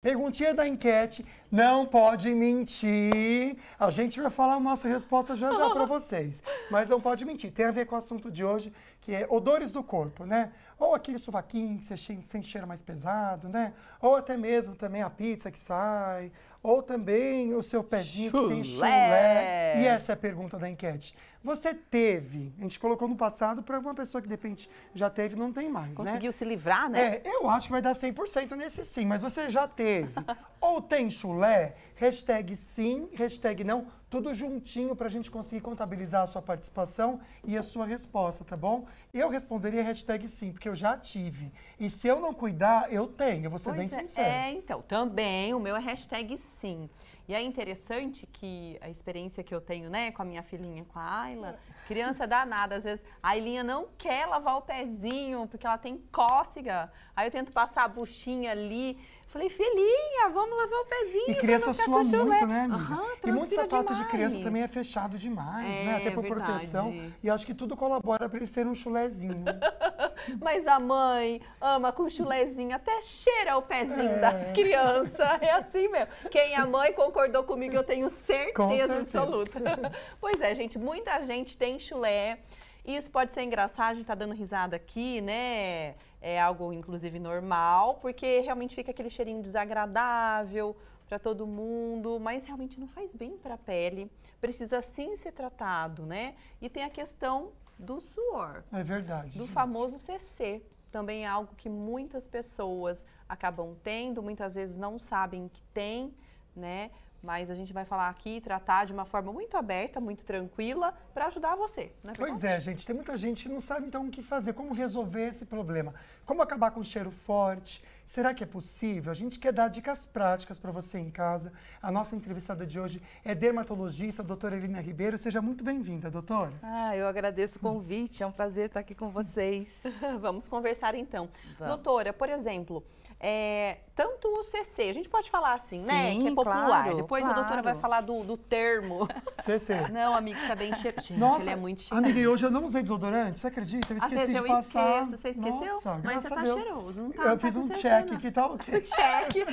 Perguntinha da enquete, não pode mentir. A gente vai falar a nossa resposta já já para vocês. Mas não pode mentir. Tem a ver com o assunto de hoje, que é odores do corpo, né? Ou aquele sovaquinho que você sente cheiro mais pesado, né? Ou até mesmo também a pizza que sai. Ou também o seu pezinho chulé. que tem chulé. E essa é a pergunta da enquete. Você teve, a gente colocou no passado para uma pessoa que de repente já teve não tem mais, né? Conseguiu né? se livrar, né? É, eu acho que vai dar 100% nesse sim, mas você já teve. Ou tem chulé, hashtag sim, hashtag não, tudo juntinho para a gente conseguir contabilizar a sua participação e a sua resposta, tá bom? Eu responderia hashtag sim, porque eu já tive. E se eu não cuidar, eu tenho, eu vou ser pois bem é, sincero. É, então, também o meu é hashtag sim. E é interessante que a experiência que eu tenho, né, com a minha filhinha, com a Ayla, criança danada, às vezes a Ailinha não quer lavar o pezinho porque ela tem cócega. Aí eu tento passar a buchinha ali Falei, filhinha, vamos lavar o pezinho. E criança sua muito, é. né, amiga? Uhum, e muitos sapatos demais. de criança também é fechado demais, né? é, né? Até por verdade. proteção. E acho que tudo colabora para eles terem um chulezinho. Né? Mas a mãe ama com chulezinho, até cheira o pezinho é. da criança. É assim mesmo. Quem é mãe concordou comigo, eu tenho certeza, certeza. absoluta. pois é, gente, muita gente tem chulé. E isso pode ser engraçado, a gente tá dando risada aqui, né? É algo, inclusive, normal, porque realmente fica aquele cheirinho desagradável para todo mundo, mas realmente não faz bem para a pele. Precisa sim ser tratado, né? E tem a questão do suor. É verdade. Do famoso CC. Também é algo que muitas pessoas acabam tendo, muitas vezes não sabem que tem, né? Mas a gente vai falar aqui e tratar de uma forma muito aberta, muito tranquila, para ajudar você. Não é pois é, gente. Tem muita gente que não sabe então o que fazer, como resolver esse problema. Como acabar com o cheiro forte, Será que é possível? A gente quer dar dicas práticas para você em casa. A nossa entrevistada de hoje é dermatologista, doutora Elina Ribeiro. Seja muito bem-vinda, doutora. Ah, eu agradeço o convite. É um prazer estar aqui com vocês. Vamos conversar então. Vamos. Doutora, por exemplo, é, tanto o CC, a gente pode falar assim, Sim, né? Que é popular. Claro, Depois claro. a doutora vai falar do, do termo. CC. Não, amigo, isso é bem cheiro. Nossa, ele é muito cheiro. Amiga, hoje eu não usei desodorante, você acredita? Eu esqueci Às vezes de eu passar. esqueço, você esqueceu? Nossa, Mas você tá cheiroso, não tá? Eu tá, tá fiz um check Cheque, que tal? Tá que... Cheque.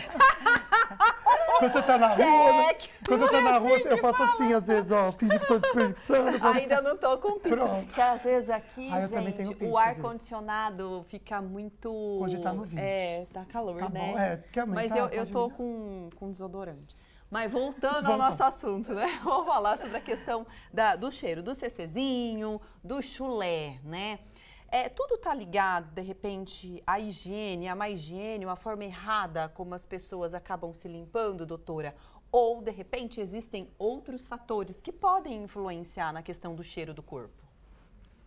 Quando você tá na rua, né? quando você tá na rua, assim eu faço assim, às vezes, ó, finge que tô desperdiçando. Quando... Ainda não tô com pizza. Pronto. Porque às vezes aqui, ah, gente, pizza, o ar-condicionado fica muito... Hoje tá no 20. É, tá calor, tá né? Bom, é, quer Mas tá, eu, eu tô com, com desodorante. Mas voltando ao nosso assunto, né? Vamos falar sobre a questão da, do cheiro, do CCzinho, do chulé, né? É, tudo está ligado, de repente, à higiene, à má higiene, uma forma errada como as pessoas acabam se limpando, doutora? Ou, de repente, existem outros fatores que podem influenciar na questão do cheiro do corpo?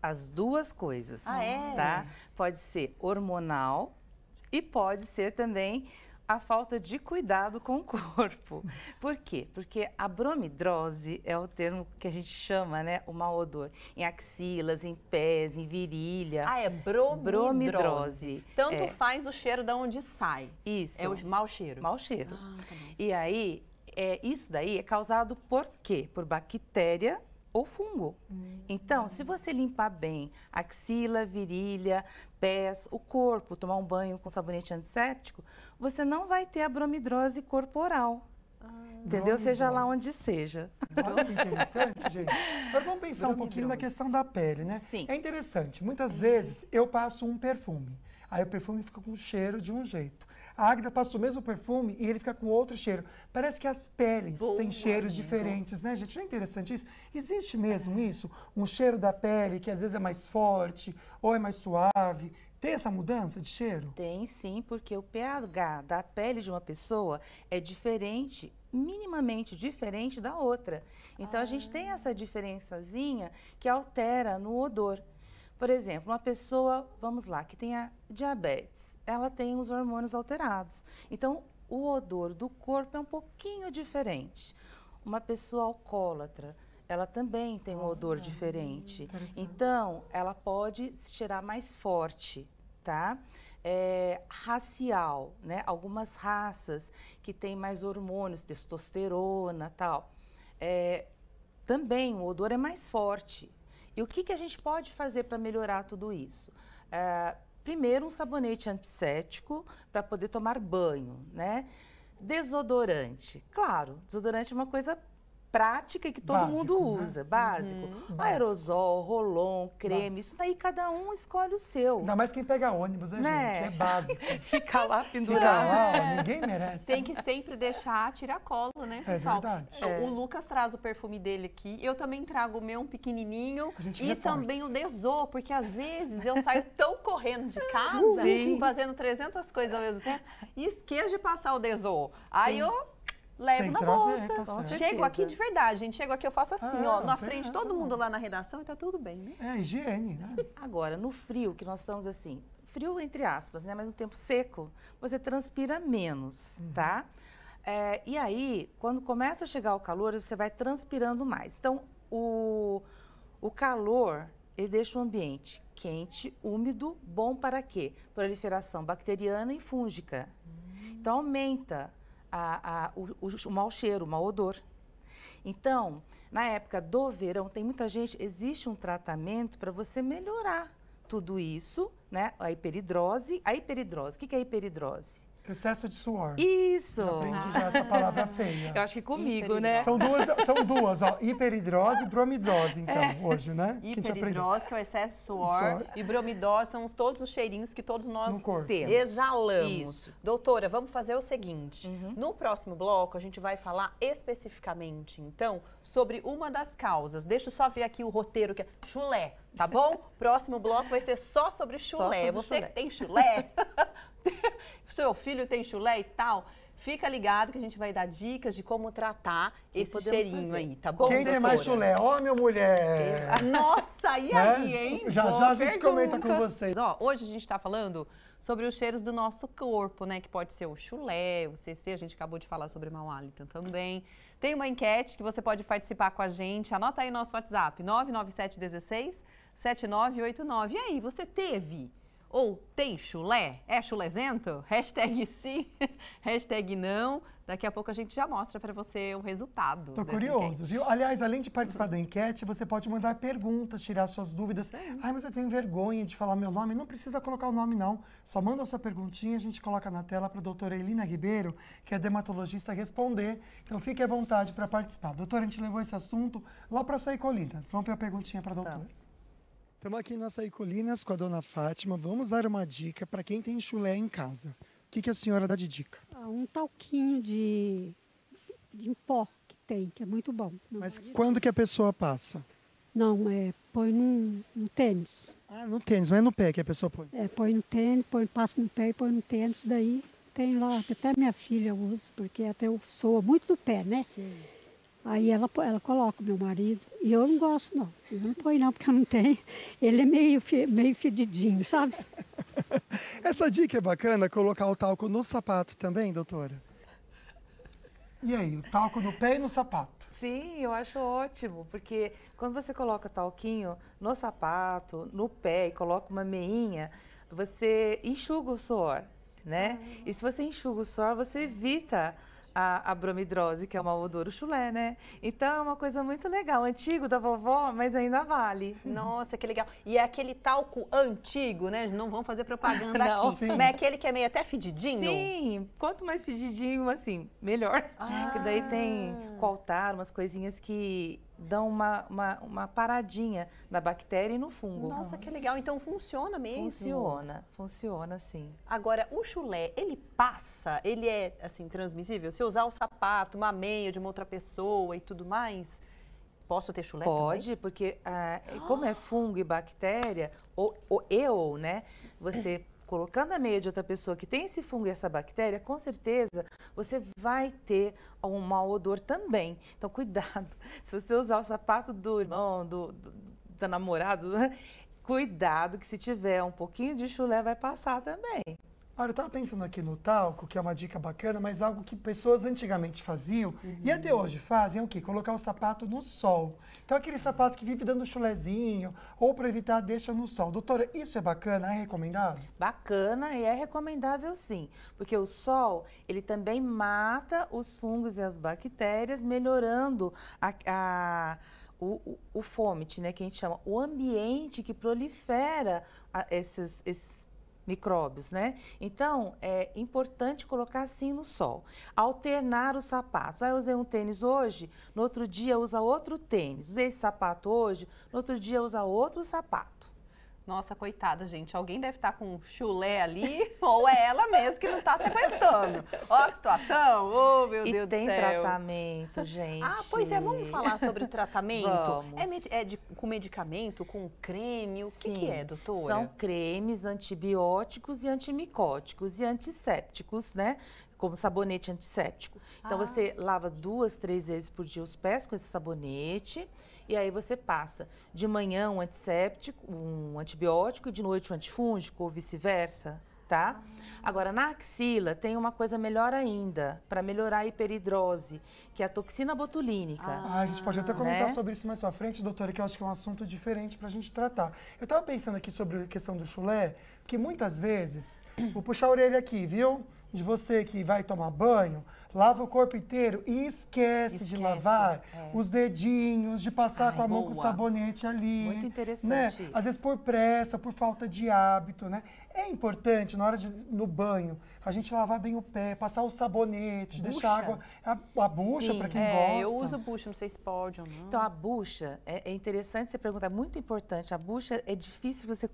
As duas coisas, ah, é? tá? Pode ser hormonal e pode ser também a falta de cuidado com o corpo. Por quê? Porque a bromidrose é o termo que a gente chama, né? O mau odor. Em axilas, em pés, em virilha. Ah, é bromidrose. bromidrose. Tanto é. faz o cheiro da onde sai. Isso. É o mau cheiro. Mau cheiro. Ah, tá e aí, é, isso daí é causado por quê? Por bactéria ou fungo. Hum, então, se você limpar bem axila, virilha, pés, o corpo, tomar um banho com sabonete antisséptico, você não vai ter a bromidrose corporal. Ah, entendeu? Bromidrose. Seja lá onde seja. Olha que interessante, gente. Agora vamos pensar bromidrose. um pouquinho na questão da pele, né? Sim. É interessante. Muitas vezes eu passo um perfume. Aí o perfume fica com cheiro de um jeito. A Agda passa o mesmo perfume e ele fica com outro cheiro. Parece que as peles Boa, têm cheiros amiga. diferentes, né, gente? Não é interessante isso? Existe mesmo isso? Um cheiro da pele que às vezes é mais forte ou é mais suave. Tem essa mudança de cheiro? Tem sim, porque o pH da pele de uma pessoa é diferente, minimamente diferente da outra. Então ah. a gente tem ah. essa diferençazinha que altera no odor. Por exemplo, uma pessoa, vamos lá, que tenha diabetes, ela tem os hormônios alterados. Então o odor do corpo é um pouquinho diferente. Uma pessoa alcoólatra, ela também tem um odor diferente. Então, ela pode cheirar mais forte tá? É, racial, né? Algumas raças que têm mais hormônios, testosterona, tal. É, também o odor é mais forte. E o que, que a gente pode fazer para melhorar tudo isso? É, primeiro, um sabonete antisséptico para poder tomar banho, né? Desodorante. Claro, desodorante é uma coisa prática e que todo básico, mundo né? usa, né? básico. Uhum. Aerosol, rolon, creme, básico. isso daí cada um escolhe o seu. Ainda mais quem pega ônibus, né, né? gente? É básico. Ficar lá pendurado. Fica lá, ninguém merece. Tem que sempre deixar tirar colo, né, é pessoal? É verdade. Então, é. O Lucas traz o perfume dele aqui, eu também trago o meu um pequenininho e reforça. também o Desô, porque às vezes eu saio tão correndo de casa, Sim. fazendo 300 coisas ao mesmo tempo, e esqueço de passar o Desô. Aí eu levo na trazer, bolsa. Tá Chego aqui de verdade, gente. Chego aqui, eu faço assim, ah, ó, na frente, todo mundo lá na redação e tá tudo bem, né? É, higiene, né? Agora, no frio, que nós estamos assim, frio entre aspas, né? Mas no tempo seco, você transpira menos, uhum. tá? É, e aí, quando começa a chegar o calor, você vai transpirando mais. Então, o, o calor, ele deixa o ambiente quente, úmido, bom para quê? Proliferação bacteriana e fúngica. Uhum. Então, aumenta a, a, o, o, mau cheiro, o mau odor. Então, na época do verão, tem muita gente, existe um tratamento para você melhorar tudo isso, né? A hiperidrose. A hiperidrose, o que é a hiperidrose? Excesso de suor. Isso. aprendi já essa palavra ah. feia. Eu acho que comigo, né? São duas, são duas, ó. Hiperidrose e bromidrose, então, é. hoje, né? Hiperidrose, que é o excesso de suor, suor, e bromidose são todos os cheirinhos que todos nós temos. Exalamos. Isso. Doutora, vamos fazer o seguinte. Uhum. No próximo bloco, a gente vai falar especificamente, então, sobre uma das causas. Deixa eu só ver aqui o roteiro que é chulé tá bom? Próximo bloco vai ser só sobre chulé. Só sobre Você chulé. que tem chulé, seu filho tem chulé e tal. Fica ligado que a gente vai dar dicas de como tratar que esse cheirinho fazer. aí, tá bom? Quem tem mais chulé, homem ou mulher? Nossa, e né? aí, é? hein? Já Boa já a gente pergunta. comenta com vocês. Ó, hoje a gente está falando sobre os cheiros do nosso corpo, né? Que pode ser o chulé, o CC, a gente acabou de falar sobre mau hálito também. Tem uma enquete que você pode participar com a gente. Anota aí nosso WhatsApp, 99716 7989. E aí, você teve ou tem chulé? É chulezento? Hashtag sim, hashtag não. Daqui a pouco a gente já mostra para você o resultado. Tô curioso, enquete. viu? Aliás, além de participar da enquete, você pode mandar perguntas, tirar suas dúvidas. Ai, mas eu tenho vergonha de falar meu nome. Não precisa colocar o nome, não. Só manda a sua perguntinha, a gente coloca na tela para a doutora Elina Ribeiro, que é dermatologista, responder. Então fique à vontade para participar. Doutora, a gente levou esse assunto lá para sair colinas. Vamos ver a perguntinha para a doutora. Vamos. Estamos aqui no Saicolinas com a dona Fátima. Vamos dar uma dica para quem tem chulé em casa. O que, que a senhora dá de dica? Ah, um talquinho de, de pó que tem, que é muito bom. Não Mas quando que a pessoa passa? Não, é põe no, no tênis. Ah, no tênis, não é no pé que a pessoa põe? É, põe no tênis, põe, passa no pé e põe no tênis, daí tem lá, até minha filha usa, porque até eu sou muito do pé, né? Sim. Aí ela, ela coloca o meu marido. E eu não gosto, não. Eu não põe não, porque eu não tenho. Ele é meio, meio fedidinho, sabe? Essa dica é bacana, colocar o talco no sapato também, doutora? E aí, o talco no pé e no sapato? Sim, eu acho ótimo, porque quando você coloca talquinho no sapato, no pé e coloca uma meinha, você enxuga o suor, né? Ah. E se você enxuga o suor, você evita a, a bromidrose, que é uma odoro chulé, né? Então é uma coisa muito legal, antigo da vovó, mas ainda vale. Nossa, que legal. E é aquele talco antigo, né? Não vão fazer propaganda Não. aqui. Sim. Mas é aquele que é meio até fedidinho? Sim, quanto mais fedidinho, assim, melhor. Ah. Que daí tem coaltar, umas coisinhas que dão uma, uma, uma, paradinha na bactéria e no fungo. Nossa, que legal. Então funciona mesmo? Funciona, funciona sim. Agora, o chulé, ele passa, ele é assim transmissível? Se eu usar o sapato, uma meia de uma outra pessoa e tudo mais? Posso ter chulé Pode, também? porque ah, como é fungo e bactéria, ou, ou eu, né? Você colocando a meia de outra pessoa que tem esse fungo e essa bactéria, com certeza você vai ter um mau odor também. Então, cuidado. Se você usar o sapato do irmão, do, do, do namorado, cuidado que se tiver um pouquinho de chulé, vai passar também. Olha, eu estava pensando aqui no talco, que é uma dica bacana, mas algo que pessoas antigamente faziam uhum. e até hoje fazem é o quê? Colocar o sapato no sol. Então, aquele sapato que vive dando chulezinho ou para evitar, deixa no sol. Doutora, isso é bacana? É recomendável? Bacana e é recomendável sim, porque o sol, ele também mata os fungos e as bactérias, melhorando a, a o, o, o fomite, né, que a gente chama, o ambiente que prolifera a, esses, esses micróbios, né? Então, é importante colocar assim no sol. Alternar os sapatos. Ah, eu usei um tênis hoje, no outro dia usa outro tênis. Usei esse sapato hoje, no outro dia usa outro sapato. Nossa, coitada, gente. Alguém deve estar tá com um chulé ali, ou é ela mesmo que não está se aguentando. Ó a situação, ô oh, meu e Deus do céu. tem tratamento, gente. Ah, pois é, vamos falar sobre o tratamento? Vamos. É, é de, com medicamento, com creme, o que, que é, doutora? São cremes antibióticos e antimicóticos e antissépticos, né? como sabonete antisséptico. Então ah. você lava duas, três vezes por dia os pés com esse sabonete e aí você passa de manhã um antisséptico, um antibiótico e de noite um antifúngico ou vice-versa. Tá? Ah. Agora, na axila tem uma coisa melhor ainda, para melhorar a hiperidrose, que é a toxina botulínica. Ah, a gente pode até né? comentar né? sobre isso mais pra frente, doutora, que eu acho que é um assunto diferente pra gente tratar. Eu tava pensando aqui sobre a questão do chulé, que muitas vezes, vou puxar a orelha aqui, viu? de você que vai tomar banho, lava o corpo inteiro e esquece, esquece de lavar é. os dedinhos, de passar Ai, com a mão boa. com o sabonete ali. Muito né? interessante. Né? Isso. Às vezes por pressa, por falta de hábito, né? É importante na hora de no banho a gente lavar bem o pé, passar o sabonete, bucha. deixar a água a, a bucha para quem é, gosta. Eu uso bucha, não sei se pode ou não. Então a bucha é, é interessante você perguntar, é muito importante. A bucha é difícil você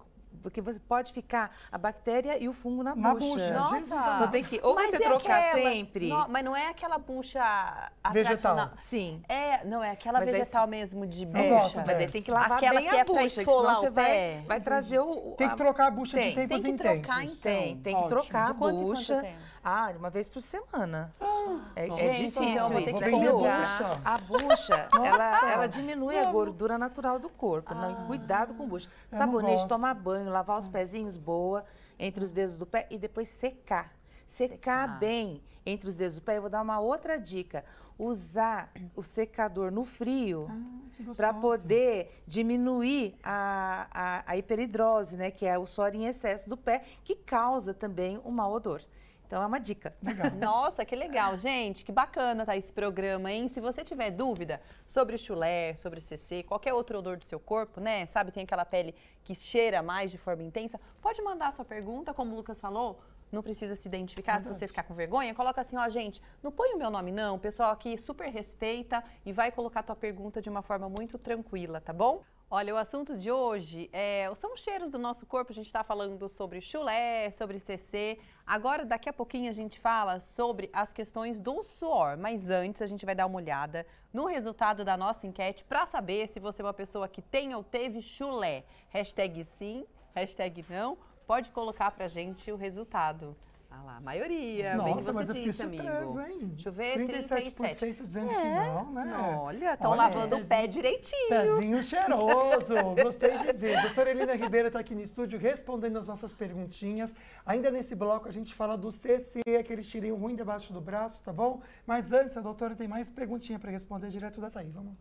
porque você pode ficar a bactéria e o fungo na, na bucha. bucha. Nossa! Então tem que ou mas você trocar aquelas, sempre. Não, mas não é aquela bucha vegetal. Sim. É, não é aquela mas vegetal mesmo de é, bucha. Gosto, mas aí é. tem que lavar aquela bem que a é bucha, que senão você vai, vai uhum. trazer o Tem que trocar a bucha tem. de tempos em tempos. Tem que trocar então. Tem, tem Ótimo. que trocar a bucha. Ah, uma vez por semana. Ah. É, é difícil então, isso. Vou ter bucha. A bucha, ela, ela diminui a gordura natural do corpo. Né? Ah. Cuidado com bucha. Sabonete, tomar banho, lavar os é. pezinhos, boa, entre os dedos do pé e depois secar. Secar, secar bem entre os dedos do pé. Eu vou dar uma outra dica. Usar o secador no frio ah, para poder diminuir a, a, a hiperidrose, né? Que é o suor em excesso do pé, que causa também o mau odor. Então é uma dica. Legal. Nossa, que legal, gente. Que bacana tá esse programa, hein? Se você tiver dúvida sobre o chulé, sobre o CC, qualquer outro odor do seu corpo, né? Sabe, tem aquela pele que cheira mais de forma intensa, pode mandar a sua pergunta, como o Lucas falou, não precisa se identificar, Verdade. se você ficar com vergonha, coloca assim, ó, gente, não põe o meu nome não, o pessoal aqui super respeita e vai colocar a tua pergunta de uma forma muito tranquila, tá bom? Olha, o assunto de hoje é, são os cheiros do nosso corpo, a gente está falando sobre chulé, sobre CC, Agora, daqui a pouquinho, a gente fala sobre as questões do suor, mas antes a gente vai dar uma olhada no resultado da nossa enquete para saber se você é uma pessoa que tem ou teve chulé. Hashtag sim, hashtag não, pode colocar para gente o resultado. Ah lá, a maioria. Nossa, bem que você mas eu disse, eu Surpresa, hein? Deixa eu ver, 37%, 37. dizendo é. que não, né? Olha, estão lavando é. o pé direitinho. Pezinho cheiroso, gostei de ver. Doutora Helena Ribeiro está aqui no estúdio respondendo as nossas perguntinhas. Ainda nesse bloco a gente fala do CC, aquele tirinho ruim debaixo do braço, tá bom? Mas antes, a doutora tem mais perguntinha para responder direto dessa aí, Vamos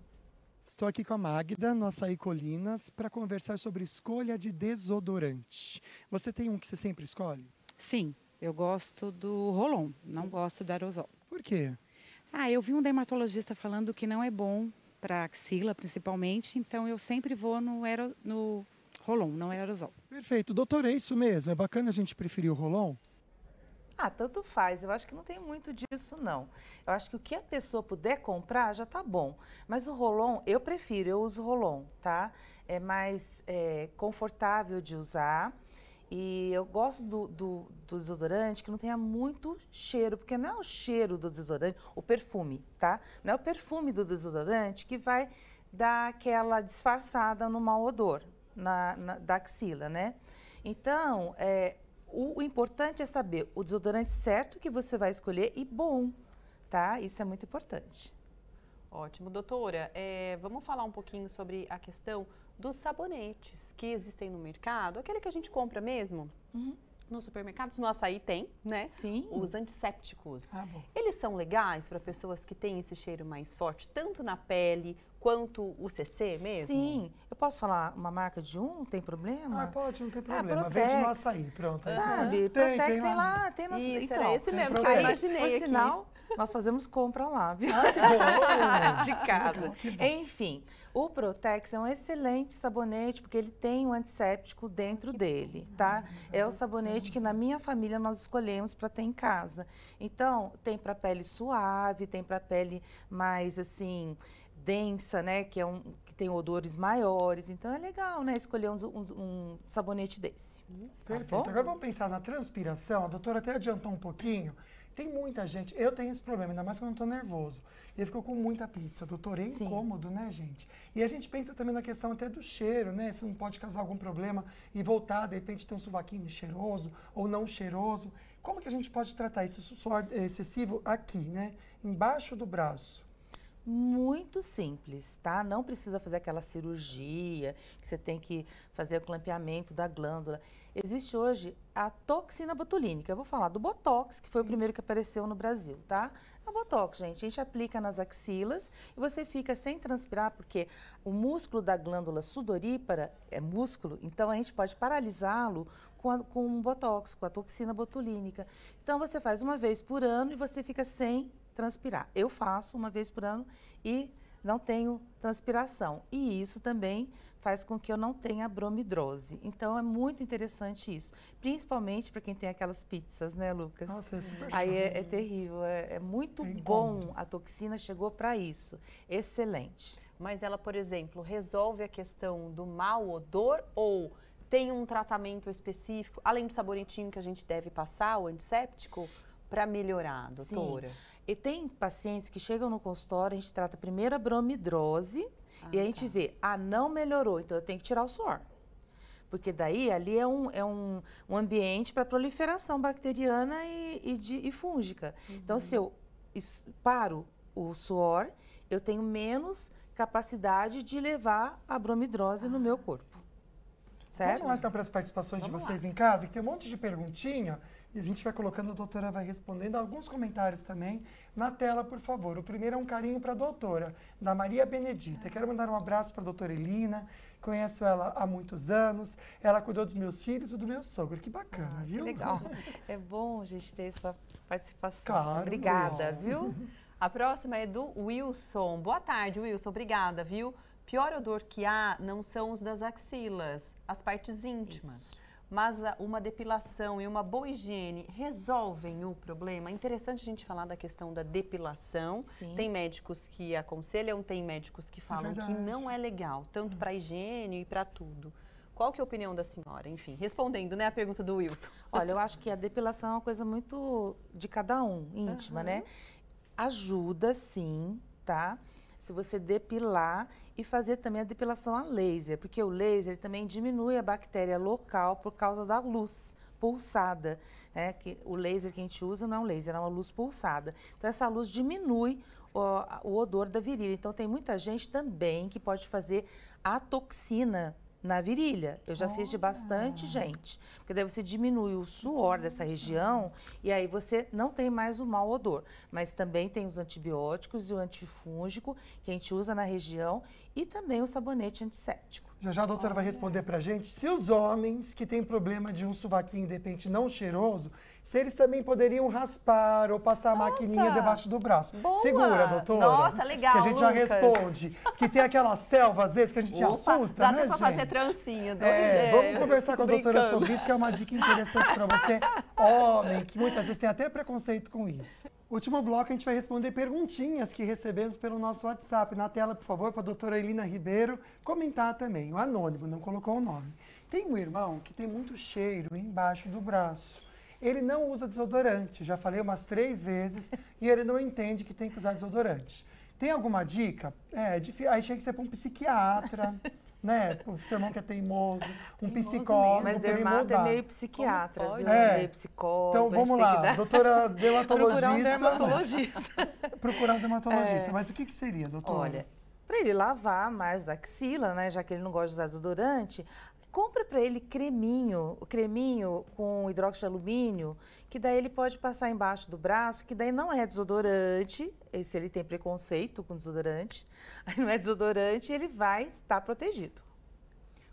Estou aqui com a Magda, nossa Açaí Colinas, para conversar sobre escolha de desodorante. Você tem um que você sempre escolhe? Sim, eu gosto do Rolon, não gosto do aerosol. Por quê? Ah, eu vi um dermatologista falando que não é bom para axila, principalmente, então eu sempre vou no, aero, no Rolon, não é aerosol. Perfeito. Doutor, é isso mesmo? É bacana a gente preferir o Rolon? Ah, tanto faz. Eu acho que não tem muito disso, não. Eu acho que o que a pessoa puder comprar já tá bom. Mas o Rolon, eu prefiro, eu uso Rolon, tá? É mais é, confortável de usar e eu gosto do, do, do, desodorante que não tenha muito cheiro, porque não é o cheiro do desodorante, o perfume, tá? Não é o perfume do desodorante que vai dar aquela disfarçada no mau odor na, na da axila, né? Então, é, o, o importante é saber o desodorante certo que você vai escolher e bom, tá? Isso é muito importante. Ótimo, doutora. É, vamos falar um pouquinho sobre a questão dos sabonetes que existem no mercado, aquele que a gente compra mesmo. Uhum. Nos supermercados, no açaí tem, né? Sim. Os antissépticos. Ah, Eles são legais para pessoas que têm esse cheiro mais forte, tanto na pele quanto o CC mesmo? Sim. Eu posso falar uma marca de um? Tem problema? Ah, pode, não tem ah, problema. Ah, Protex. Vende no açaí, pronto. Sabe? Tem, Protex tem, tem lá. tem no Isso, então, era esse mesmo que eu imaginei Por aqui. sinal, nós fazemos compra lá, viu? Ah, de casa. Que bom, que bom. Enfim, o Protex é um excelente sabonete porque ele tem um antisséptico dentro que dele, bom. tá? Ah, é o sabonete que na minha família nós escolhemos para ter em casa. Então, tem para pele suave, tem para pele mais assim, densa, né? Que, é um, que tem odores maiores. Então é legal, né? Escolher um sabonete desse. Hum, tá perfeito. Agora vamos pensar na transpiração. A doutora até adiantou um pouquinho. Tem muita gente, eu tenho esse problema, ainda mais quando eu tô nervoso. Ele ficou com muita pizza, doutor, é incômodo, Sim. né, gente? E a gente pensa também na questão até do cheiro, né? Se não pode causar algum problema e voltar, de repente ter um suvaquinho cheiroso ou não cheiroso. Como que a gente pode tratar esse suor é excessivo aqui, né? Embaixo do braço? muito simples, tá? Não precisa fazer aquela cirurgia que você tem que fazer o clampeamento da glândula. Existe hoje a toxina botulínica. Eu vou falar do Botox, que foi Sim. o primeiro que apareceu no Brasil, tá? É o Botox, gente. A gente aplica nas axilas e você fica sem transpirar, porque o músculo da glândula sudorípara é músculo, então a gente pode paralisá-lo com, com o Botox, com a toxina botulínica. Então você faz uma vez por ano e você fica sem transpirar. Eu faço uma vez por ano e não tenho transpiração. E isso também faz com que eu não tenha bromidrose. Então é muito interessante isso, principalmente para quem tem aquelas pizzas, né, Lucas? Nossa, é super Aí é, é, terrível, é, é muito é bom. A toxina chegou para isso. Excelente. Mas ela, por exemplo, resolve a questão do mau odor ou tem um tratamento específico, além do saborentinho que a gente deve passar, o antisséptico, para melhorar, doutora? Sim. E tem pacientes que chegam no consultório, a gente trata primeiro a bromidrose ah, e a gente tá. vê, ah, não melhorou, então eu tenho que tirar o suor. Porque daí ali é um, é um, um ambiente para proliferação bacteriana e, e, de, e fúngica. Então, uhum. Então, se eu paro o suor, eu tenho menos capacidade de levar a bromidrose ah. no meu ah, corpo. Tá. Certo? Vamos lá então para as participações Vamos de vocês lá. em casa, que tem um monte de perguntinha. E a gente vai colocando, a doutora vai respondendo alguns comentários também na tela, por favor. O primeiro é um carinho para a doutora, da Maria Benedita. Quero mandar um abraço para a doutora Elina, conheço ela há muitos anos. Ela cuidou dos meus filhos e do meu sogro. Que bacana, ah, viu? Que legal. É bom, gente, ter essa participação. Claro, Obrigada, viu? A próxima é do Wilson. Boa tarde, Wilson. Obrigada, viu? Pior odor que há não são os das axilas, as partes íntimas. Isso mas uma depilação e uma boa higiene resolvem o problema? É interessante a gente falar da questão da depilação. Sim. Tem médicos que aconselham, tem médicos que é falam é que não é legal, tanto hum. para higiene e para tudo. Qual que é a opinião da senhora? Enfim, respondendo, né, a pergunta do Wilson. Olha, eu acho que a depilação é uma coisa muito de cada um, íntima, uhum. né? Ajuda, sim, tá? se você depilar e fazer também a depilação a laser, porque o laser também diminui a bactéria local por causa da luz pulsada, né? Que o laser que a gente usa não é um laser, é uma luz pulsada. Então essa luz diminui o, o odor da virilha. Então tem muita gente também que pode fazer a toxina na virilha. Eu já Olha. fiz de bastante gente. Porque daí você diminui o suor dessa região e aí você não tem mais o mau odor. Mas também tem os antibióticos e o antifúngico que a gente usa na região e também o sabonete antisséptico. Já já a doutora vai responder para gente se os homens que têm problema de um suvaquinho, de repente não cheiroso, se eles também poderiam raspar ou passar Nossa, a maquininha debaixo do braço. Boa. Segura, doutora. Nossa, legal, Que a gente Lucas. já responde. Que tem aquela selva, às vezes, que a gente Opa, assusta, dá né, gente? Dá pra fazer trancinha. É, é, vamos conversar com a brincando. doutora sobre isso, que é uma dica interessante para você, homem, que muitas vezes tem até preconceito com isso. Último bloco, a gente vai responder perguntinhas que recebemos pelo nosso WhatsApp. Na tela, por favor, para a doutora Elina Ribeiro comentar também. O anônimo, não colocou o nome. Tem um irmão que tem muito cheiro embaixo do braço. Ele não usa desodorante, já falei umas três vezes, e ele não entende que tem que usar desodorante. Tem alguma dica? É, é aí tinha que ser para um psiquiatra né? O seu irmão que é teimoso, um teimoso psicólogo. Mesmo. Mas dermato é meio psiquiatra, viu? É. meio psicólogo. Então vamos lá, dar... doutora dermatologista. Procurar um dermatologista. Procurar um dermatologista. É. Mas o que, que seria, doutora? Olha, para ele lavar mais da axila, né? Já que ele não gosta de usar desodorante, compra para ele creminho, o creminho com hidróxido de alumínio, que daí ele pode passar embaixo do braço, que daí não é desodorante, se ele tem preconceito com desodorante, aí não é desodorante, ele vai estar tá protegido.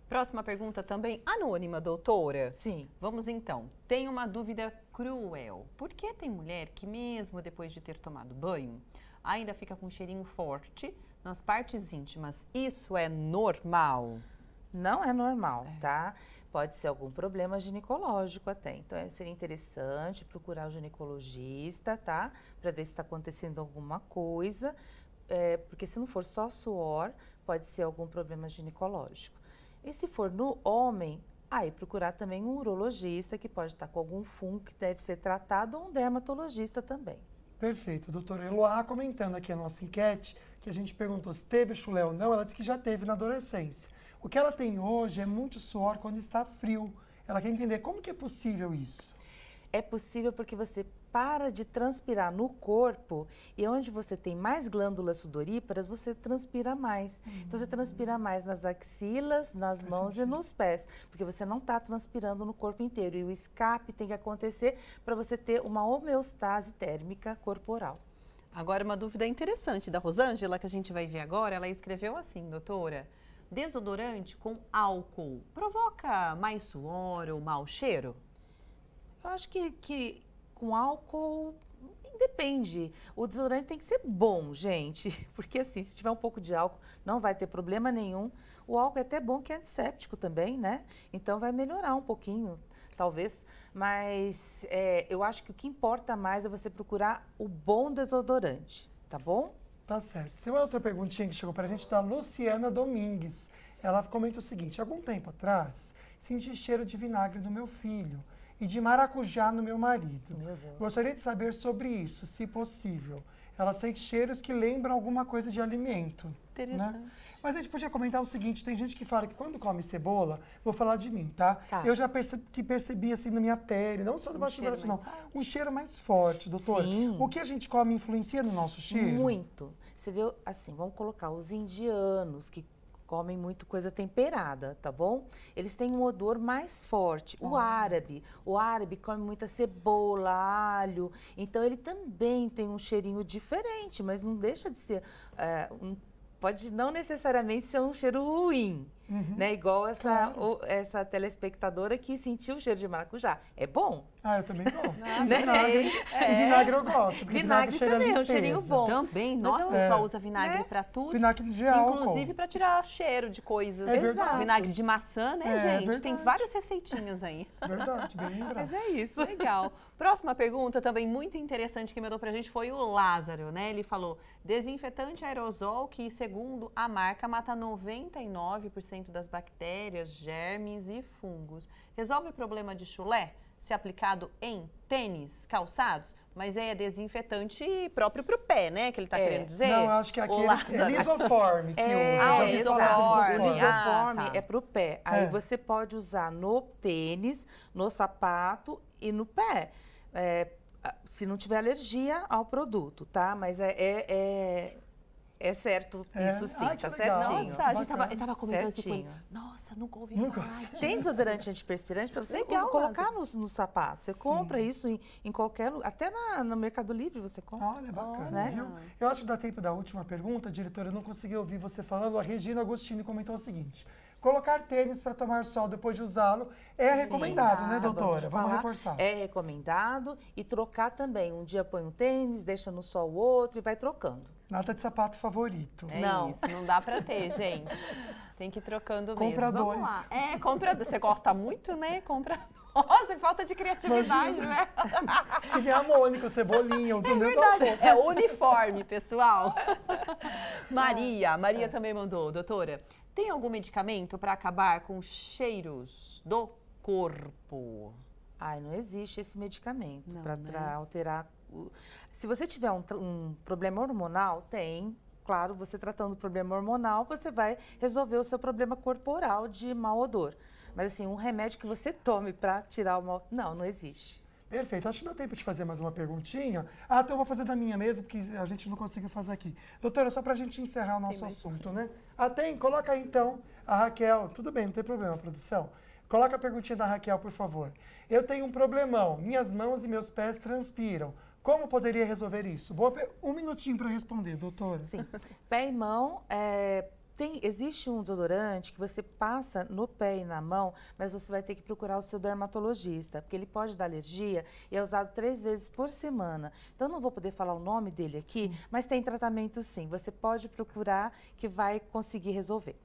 Próxima pergunta também anônima, doutora. Sim. Vamos então. Tem uma dúvida cruel. Por que tem mulher que mesmo depois de ter tomado banho, ainda fica com um cheirinho forte nas partes íntimas? Isso é normal? não é normal, é. tá? Pode ser algum problema ginecológico até. Então, é, seria interessante procurar o ginecologista, tá? Para ver se está acontecendo alguma coisa. É, porque se não for só suor, pode ser algum problema ginecológico. E se for no homem, aí procurar também um urologista, que pode estar tá com algum fungo que deve ser tratado, ou um dermatologista também. Perfeito. Doutora Eloá comentando aqui a nossa enquete, que a gente perguntou se teve chulé ou não, ela disse que já teve na adolescência. O que ela tem hoje é muito suor quando está frio. Ela quer entender como que é possível isso. É possível porque você para de transpirar no corpo e onde você tem mais glândulas sudoríparas, você transpira mais. Uhum. Então, você transpira mais nas axilas, nas Faz mãos sentido. e nos pés, porque você não está transpirando no corpo inteiro. E o escape tem que acontecer para você ter uma homeostase térmica corporal. Agora, uma dúvida interessante da Rosângela, que a gente vai ver agora, ela escreveu assim, doutora desodorante com álcool provoca mais suor ou mau cheiro? Eu acho que, que com álcool Depende. O desodorante tem que ser bom, gente. Porque assim, se tiver um pouco de álcool, não vai ter problema nenhum. O álcool é até bom que é antisséptico também, né? Então vai melhorar um pouquinho, talvez. Mas é, eu acho que o que importa mais é você procurar o bom desodorante, tá bom? Tá certo. Tem uma outra perguntinha que chegou para a gente da Luciana Domingues. Ela comenta o seguinte: algum tempo atrás, senti cheiro de vinagre no meu filho e de maracujá no meu marido. Meu Gostaria de saber sobre isso, se possível ela sente cheiros que lembram alguma coisa de alimento. Né? Interessante. Né? Mas a gente podia comentar o seguinte: tem gente que fala que quando come cebola, vou falar de mim, tá? tá. Eu já percebi, que percebi assim na minha pele, não só do um baixo braço, não, forte. um cheiro mais forte, doutor. Sim. O que a gente come influencia no nosso cheiro? Muito. Você viu, assim, vamos colocar os indianos que comem muito coisa temperada, tá bom? Eles têm um odor mais forte. O ah. árabe, o árabe come muita cebola, alho, então ele também tem um cheirinho diferente, mas não deixa de ser é, um, pode não necessariamente ser um cheiro ruim, uhum. né? Igual essa, claro. o, essa telespectadora que sentiu o cheiro de maracujá. É bom, ah, eu também gosto. vinagre, é. vinagre eu gosto. Vinagre, vinagre também, é um cheirinho bom. Também, nossa, o pessoal é. usa vinagre né? pra tudo. Vinagre de álcool. Inclusive pra tirar cheiro de coisas. É Exato. Vinagre de maçã, né, é, gente? Verdade. Tem várias receitinhas aí. Verdade, bem lembrado. Mas é isso. Legal. Próxima pergunta, também muito interessante que mandou pra gente, foi o Lázaro, né? Ele falou, desinfetante aerosol que, segundo a marca, mata 99% das bactérias, germes e fungos. Resolve o problema de chulé? ser aplicado em tênis, calçados, mas é desinfetante próprio para o pé, né? Que ele está é. querendo dizer. Não, eu acho que aqui é, é lisoforme que é, usa. Ah, é lisoforme. O lisoforme ah, tá. é para o pé. Aí é. você pode usar no tênis, no sapato e no pé. É, se não tiver alergia ao produto, tá? Mas é, é é certo, é? isso sim, Ai, tá certinho. Nossa, a gente tava, eu tava comentando assim certinho. Assim, nossa, nunca ouvi nunca. falar. Disso. Tem desodorante antiperspirante pra você legal, colocar nos, sapatos. Você sim. compra isso em, em qualquer lugar, até na, no Mercado Livre você compra. Olha, é bacana, oh, né? viu? Eu acho que dá tempo da última pergunta, diretora, eu não consegui ouvir você falando. A Regina Agostini comentou o seguinte... Colocar tênis para tomar sol depois de usá-lo é Sim, recomendado, né, ah, doutora? Vamos, Vamos, reforçar. É recomendado e trocar também. Um dia põe um tênis, deixa no sol o outro e vai trocando. Nada de sapato favorito. É não. isso, não dá pra ter, gente. Tem que ir trocando compra mesmo. Dois. Vamos lá. É, compra Você gosta muito, né? Compra Nossa, falta de criatividade, né? Que nem a Mônica, o Cebolinha, os é verdade. É uniforme, pessoal. Maria, Maria é. também mandou. Doutora, tem algum medicamento para acabar com cheiros do corpo? Ai, não existe esse medicamento para né? alterar se você tiver um, um problema hormonal, tem claro, você tratando o problema hormonal, você vai resolver o seu problema corporal de mau odor. Mas assim, um remédio que você tome para tirar o mau, não, não existe. Perfeito. Acho que dá tempo de fazer mais uma perguntinha. Ah, então eu vou fazer da minha mesmo, porque a gente não conseguiu fazer aqui. Doutora, só para a gente encerrar o nosso assunto, né? Ah, tem? Coloca aí então a Raquel. Tudo bem, não tem problema, produção. Coloca a perguntinha da Raquel, por favor. Eu tenho um problemão. Minhas mãos e meus pés transpiram. Como poderia resolver isso? Boa, um minutinho para responder, doutora. Sim. Pé e mão, é, tem, existe um desodorante que você passa no pé e na mão, mas você vai ter que procurar o seu dermatologista, porque ele pode dar alergia e é usado três vezes por semana. Então, não vou poder falar o nome dele aqui, mas tem tratamento sim. Você pode procurar que vai conseguir resolver.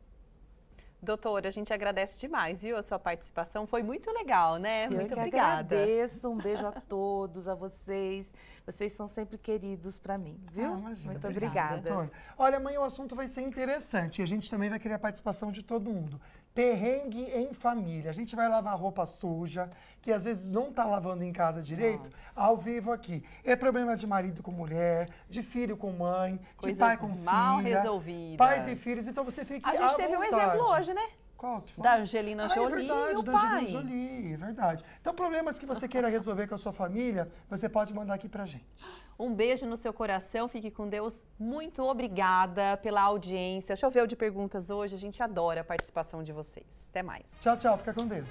Doutora, a gente agradece demais, viu, a sua participação. Foi muito legal, né? Eu muito que obrigada. agradeço. Um beijo a todos, a vocês. Vocês são sempre queridos para mim, viu? Ah, imagina, muito obrigada. obrigada. Olha, amanhã o assunto vai ser interessante e a gente também vai querer a participação de todo mundo perrengue em família. A gente vai lavar roupa suja, que às vezes não tá lavando em casa direito, Nossa. ao vivo aqui. É problema de marido com mulher, de filho com mãe, Coisas de pai com filho. filha. mal resolvidas. Pais e filhos, então você fica A gente teve vontade. um exemplo hoje, né? Qual que foi? Ah, é da Angelina Jolie. é verdade, da pai. Angelina Jolie, é verdade. Então, problemas que você queira resolver com a sua família, você pode mandar aqui pra gente. Um beijo no seu coração, fique com Deus. Muito obrigada pela audiência. Choveu de perguntas hoje, a gente adora a participação de vocês. Até mais. Tchau, tchau, fica com Deus.